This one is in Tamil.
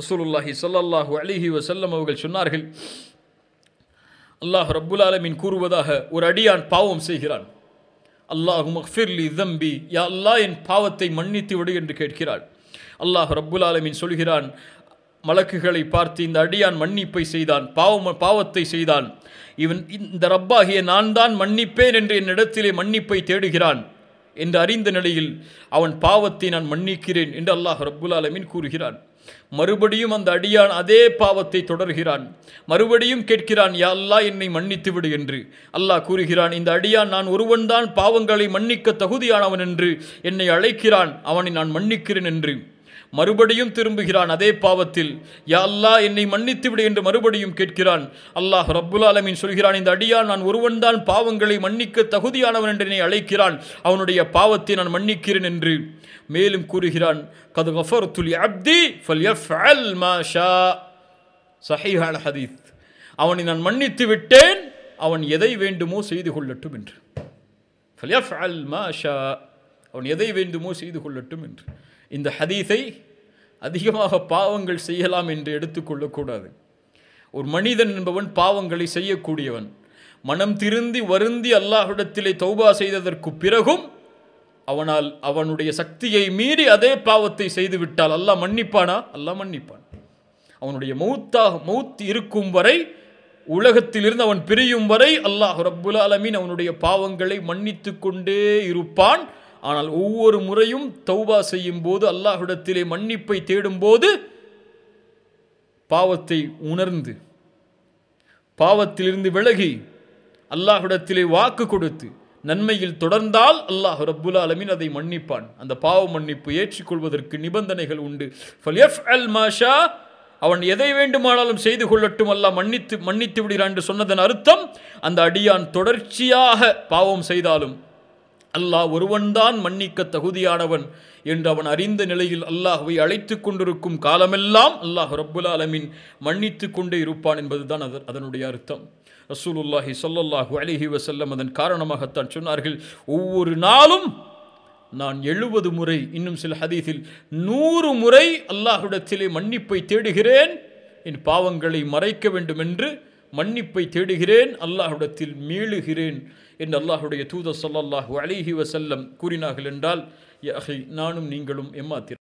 ரசூலுல்லாஹி சல்லாஹூ அலிஹி வசல்லம் அவர்கள் சொன்னார்கள் அல்லாஹ் ரபுல்லாலமின் கூறுவதாக ஒரு அடியான் பாவம் செய்கிறான் அல்லாஹு மஃபிர்லி தம்பி யா அல்லா என் பாவத்தை மன்னித்து விடு என்று கேட்கிறாள் அல்லாஹ் ரப்புல் ஆலமின் சொல்கிறான் மலக்குகளை பார்த்து இந்த அடியான் மன்னிப்பை செய்தான் பாவம் பாவத்தை செய்தான் இவன் இந்த ரப்பாகிய நான் தான் மன்னிப்பேன் என்று என் இடத்திலே மன்னிப்பை தேடுகிறான் என்று அறிந்த நிலையில் அவன் பாவத்தை நான் மன்னிக்கிறேன் என்று அல்லாஹ் ரப்புல் கூறுகிறான் மறுபடியும் அந்த அடியான் அதே பாவத்தை தொடர்கிறான் மறுபடியும் கேட்கிறான் யா அல்லா என்னை மன்னித்து விடு என்று அல்லாஹ் கூறுகிறான் இந்த அடியான் நான் ஒருவன்தான் பாவங்களை மன்னிக்க தகுதியானவன் என்று என்னை அழைக்கிறான் அவனை நான் மன்னிக்கிறேன் என்று மறுபடியும் திரும்புகிறான் அதே பாவத்தில் யா அல்லா என்னை மன்னித்து விடு என்று மறுபடியும் கேட்கிறான் அல்லாஹ் ரப்புல் ஆலமின் சொல்கிறான் இந்த அடியான் நான் ஒருவன்தான் பாவங்களை மன்னிக்க தகுதியானவன் என்று என்னை அழைக்கிறான் அவனுடைய பாவத்தை நான் மன்னிக்கிறேன் என்று மேலும் கூறுகிறான் கது ஹதீத் அவனை நான் மன்னித்து விட்டேன் அவன் எதை வேண்டுமோ செய்து கொள்ளட்டும் என்று அவன் எதை வேண்டுமோ செய்து கொள்ளட்டும் என்று இந்த ஹதீஸை அதிகமாக பாவங்கள் செய்யலாம் என்று எடுத்துக்கொள்ளக்கூடாது ஒரு மனிதன் என்பவன் பாவங்களை செய்யக்கூடியவன் மனம் திருந்தி வருந்தி அல்லாஹிடத்திலே தௌபா செய்ததற்கு பிறகும் அவனால் அவனுடைய சக்தியை மீறி அதே பாவத்தை செய்துவிட்டால் அல்லாஹ் மன்னிப்பானா அல்லாஹ் மன்னிப்பான் அவனுடைய மௌத்தா மௌத் இருக்கும் வரை உலகத்திலிருந்து அவன் பிரியும் வரை அல்லாஹ் ரப்புல் அலமீன் அவனுடைய பாவங்களை மன்னித்து கொண்டே இருப்பான் ஆனால் ஒவ்வொரு முறையும் தௌபா செய்யும் போது அல்லாஹுடத்திலே மன்னிப்பை தேடும்போது பாவத்தை உணர்ந்து பாவத்திலிருந்து விலகி அல்லாஹுடத்திலே வாக்கு கொடுத்து நன்மையில் தொடர்ந்தால் அல்லாஹ் ரப்புல் அலமின் அதை மன்னிப்பான் அந்த பாவ மன்னிப்பு ஏற்றுக்கொள்வதற்கு நிபந்தனைகள் உண்டு மாஷா அவன் எதை வேண்டுமானாலும் செய்து கொள்ளட்டும் அல்ல மன்னித்து மன்னித்து விடுகிறான் என்று சொன்னதன் அர்த்தம் அந்த அடியான் தொடர்ச்சியாக பாவம் செய்தாலும் அல்லாஹ் ஒருவன்தான் மன்னிக்க தகுதியானவன் என்று அவன் அறிந்த நிலையில் அல்லாஹுவை அழைத்து கொண்டிருக்கும் காலமெல்லாம் அல்லாஹ் ரப்புல் அலமின் மன்னித்து கொண்டே இருப்பான் என்பதுதான் அது அதனுடைய அர்த்தம் ரசூலுல்லாஹி சொல்லல்லாஹு அலிஹி வசல்லம் அதன் காரணமாகத்தான் சொன்னார்கள் ஒவ்வொரு நாளும் நான் எழுபது முறை இன்னும் சில ஹதீஸில் நூறு முறை அல்லாஹுடத்திலே மன்னிப்பை தேடுகிறேன் என் பாவங்களை மறைக்க வேண்டும் என்று மன்னிப்பை தேடுகிறேன் அல்லாஹுடத்தில் மீளுகிறேன் என்று அல்லாஹுடைய தூத சொல்லல்லாஹு அலிஹி வசல்லம் கூறினார்கள் என்றால் நானும் நீங்களும் எம்மாத்திரம்